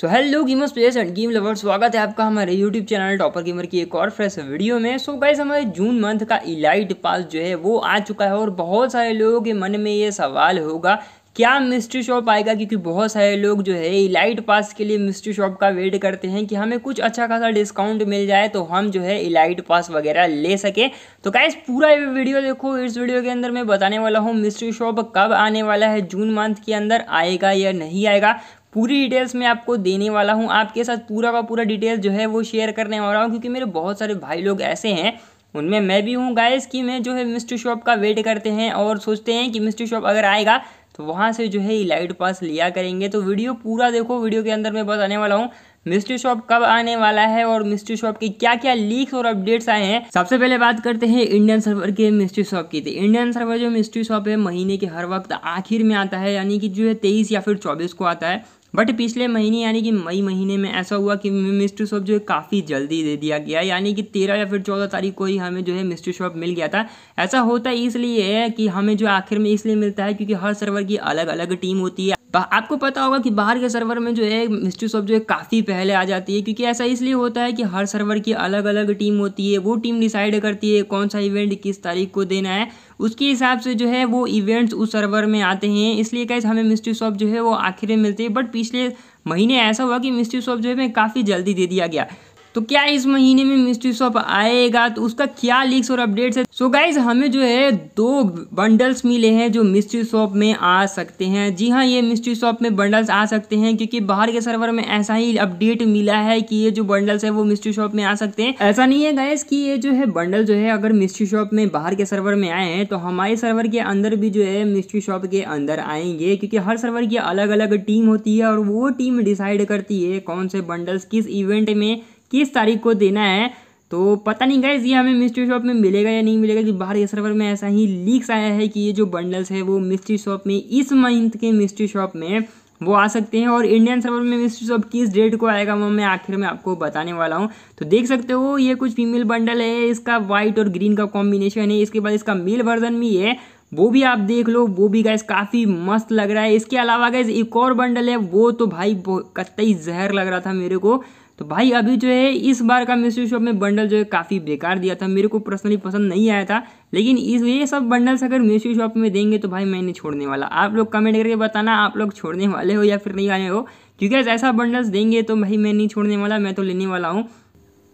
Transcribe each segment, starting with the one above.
so hello gamers players and game lovers स्वागत है आपका हमारे यूट्यूब चैनल टॉपर गेमर की एक और फ्रेश वीडियो में सो so गाइस हमारे जून मंथ का इलाइट पास जो है वो आ चुका है और बहुत सारे लोगों के मन में ये सवाल होगा क्या मिस्ट्री शॉप आएगा क्योंकि बहुत सारे लोग जो है इलाइट पास के लिए मिस्ट्री शॉप का वेट करते हैं कि हमें कुछ अच्छा खासा डिस्काउंट मिल जाए तो हम जो है इलाइट पास वगैरह ले सके तो गाइस पूरा वीडियो देखो इस वीडियो के अंदर मैं बताने वाला हूँ मिस्ट्री शॉप कब आने वाला है जून मंथ के अंदर आएगा या नहीं आएगा पूरी डिटेल्स मैं आपको देने वाला हूँ आपके साथ पूरा का पूरा डिटेल जो है वो शेयर करने वाला हूँ क्योंकि मेरे बहुत सारे भाई लोग ऐसे हैं उनमें मैं भी हूँ गाइस कि मैं जो है मिस्टर शॉप का वेट करते हैं और सोचते हैं कि मिस्टर शॉप अगर आएगा तो वहाँ से जो है लाइट पास लिया करेंगे तो वीडियो पूरा देखो वीडियो के अंदर मैं बताने वाला हूँ मिस्टर शॉप कब आने वाला है और मिस्ट्री शॉप के क्या क्या लीक्स और अपडेट्स आए हैं सबसे पहले बात करते हैं इंडियन सर्वर के मिस्ट्री शॉप की तो इंडियन सर्वर जो मिस्ट्री शॉप है महीने के हर वक्त आखिर में आता है यानी कि जो है तेईस या फिर चौबीस को आता है बट पिछले महीने यानी कि मई महीने में ऐसा हुआ कि मिस्ट्री शॉप जो है काफ़ी जल्दी दे दिया गया यानी कि तेरह या फिर चौदह तारीख को ही हमें जो है मिस्ट्री शॉप मिल गया था ऐसा होता इसलिए है कि हमें जो आखिर में इसलिए मिलता है क्योंकि हर सर्वर की अलग अलग टीम होती है आपको पता होगा कि बाहर के सर्वर में जो है मिस्ट्री शॉप जो है काफ़ी पहले आ जाती है क्योंकि ऐसा इसलिए होता है कि हर सर्वर की अलग अलग टीम होती है वो टीम डिसाइड करती है कौन सा इवेंट किस तारीख को देना है उसके हिसाब से जो है वो इवेंट्स उस सर्वर में आते हैं इसलिए कैसे हमें मिस्ट्री शॉप जो है वो आखिर में मिलती है बट पिछले महीने ऐसा हुआ कि मिस्ट्री शॉप जो है मैं काफ़ी जल्दी दे दिया गया तो क्या इस महीने में मिस्ट्री शॉप आएगा तो उसका क्या लीक्स और अपडेट्स है सो so गाइज हमें जो है दो बंडल्स मिले हैं जो मिस्ट्री शॉप में आ सकते हैं जी हाँ ये मिस्ट्री शॉप में बंडल्स आ सकते हैं क्योंकि बाहर के सर्वर में ऐसा ही अपडेट मिला है कि ये जो बंडल्स है वो मिस्ट्री शॉप में आ सकते हैं ऐसा नहीं है गाइज की ये जो है बंडल जो है अगर मिस्ट्री शॉप में बाहर के सर्वर में आए हैं तो हमारे सर्वर के अंदर भी जो है मिस्ट्री शॉप के अंदर आएंगे क्योंकि हर सर्वर की अलग अलग टीम होती है और वो टीम डिसाइड करती है कौन से बंडल्स किस इवेंट में किस तारीख को देना है तो पता नहीं गाइज ये हमें मिस्ट्री शॉप में मिलेगा या नहीं मिलेगा कि बाहर के सर्वर में ऐसा ही लीक्स आया है कि ये जो बंडल्स है वो मिस्ट्री शॉप में इस मंथ के मिस्ट्री शॉप में वो आ सकते हैं और इंडियन सर्वर में मिस्ट्री शॉप किस डेट को आएगा वो मैं आखिर में आपको बताने वाला हूँ तो देख सकते हो ये कुछ फीमेल बंडल है इसका वाइट और ग्रीन का कॉम्बिनेशन है इसके बाद इसका मेल वर्जन भी है वो भी आप देख लो वो भी गैस काफ़ी मस्त लग रहा है इसके अलावा गैस एक और बंडल है वो तो भाई कतई जहर लग रहा था मेरे को तो भाई अभी जो है इस बार का मिस्ट्री शॉप में बंडल जो है काफ़ी बेकार दिया था मेरे को पर्सनली पसंद नहीं आया था लेकिन इस ये सब बंडल्स अगर मिस्ट्री शॉप में देंगे तो भाई मैं नहीं छोड़ने वाला आप लोग कमेंट करके बताना आप लोग छोड़ने वाले हो या फिर नहीं आए हो क्योंकि ऐसा बंडल्स देंगे तो भाई मैं नहीं छोड़ने वाला मैं तो लेने वाला हूँ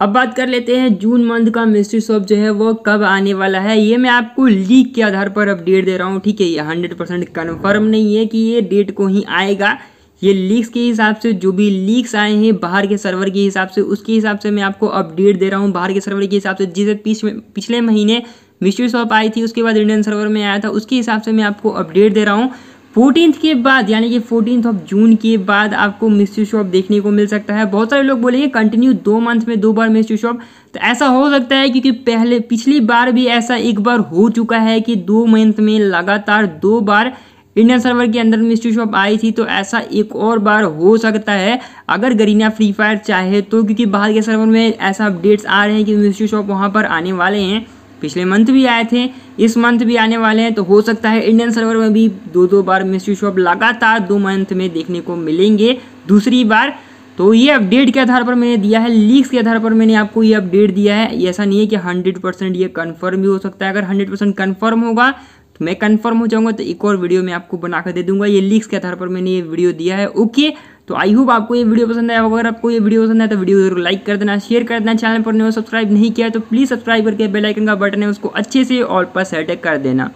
अब बात कर लेते हैं जून मंथ का मिस्ट्री शॉप जो है वो कब आने वाला है ये मैं आपको लीक के आधार पर अपडेट दे रहा हूँ ठीक है ये हंड्रेड परसेंट कन्फर्म नहीं है कि ये डेट को ही आएगा ये लीक्स के हिसाब से जो भी लीक्स आए हैं बाहर के सर्वर के हिसाब से उसके हिसाब से मैं आपको अपडेट दे रहा हूँ बाहर के सर्वर के हिसाब से जिसे पिछले महीने मिस्ट्री शॉप आई थी उसके बाद इंडियन सर्वर में आया था उसके हिसाब से मैं आपको अपडेट दे रहा हूँ फोर्टीन के बाद यानी कि फोर्टीन ऑफ जून के बाद आपको मिस्ट्री शॉप देखने को मिल सकता है बहुत सारे लोग बोलेंगे कंटिन्यू दो मंथ में दो बार मिस्ट्री शॉप तो ऐसा हो सकता है क्योंकि पहले पिछली बार भी ऐसा एक बार हो चुका है कि दो मंथ में लगातार दो बार इंडियन सर्वर के अंदर मिस्ट्री शॉप आई थी तो ऐसा एक और बार हो सकता है अगर गरीना फ्री फायर चाहे तो क्योंकि बाहर के सर्वर में ऐसा अपडेट्स आ रहे हैं कि मिस्ट्री शॉप वहाँ पर आने वाले हैं पिछले मंथ भी आए थे इस मंथ भी आने वाले हैं तो हो सकता है इंडियन सर्वर में भी दो दो बार मिस्ट्री शॉप लगातार दो मंथ में देखने को मिलेंगे दूसरी बार तो ये अपडेट के आधार पर मैंने दिया है लीक्स के आधार पर मैंने आपको ये अपडेट दिया है ऐसा नहीं है कि 100 परसेंट ये कन्फर्म भी हो सकता है अगर 100 परसेंट कन्फर्म होगा तो मैं कंफर्म हो जाऊंगा तो एक और वीडियो मैं आपको बनाकर दे दूंगा ये लिंक्स के आधार पर मैंने ये वीडियो दिया है ओके तो आई होप आपको ये वीडियो पसंद आया अगर आपको ये वीडियो पसंद तो है तो वीडियो जरूर लाइक कर देना शेयर कर देना चैनल पर नहीं सब्सक्राइब नहीं किया तो प्लीज़ सब्सक्राइब करके बेलाइकन का बटन है उसको अच्छे से ऑल पर सेट कर देना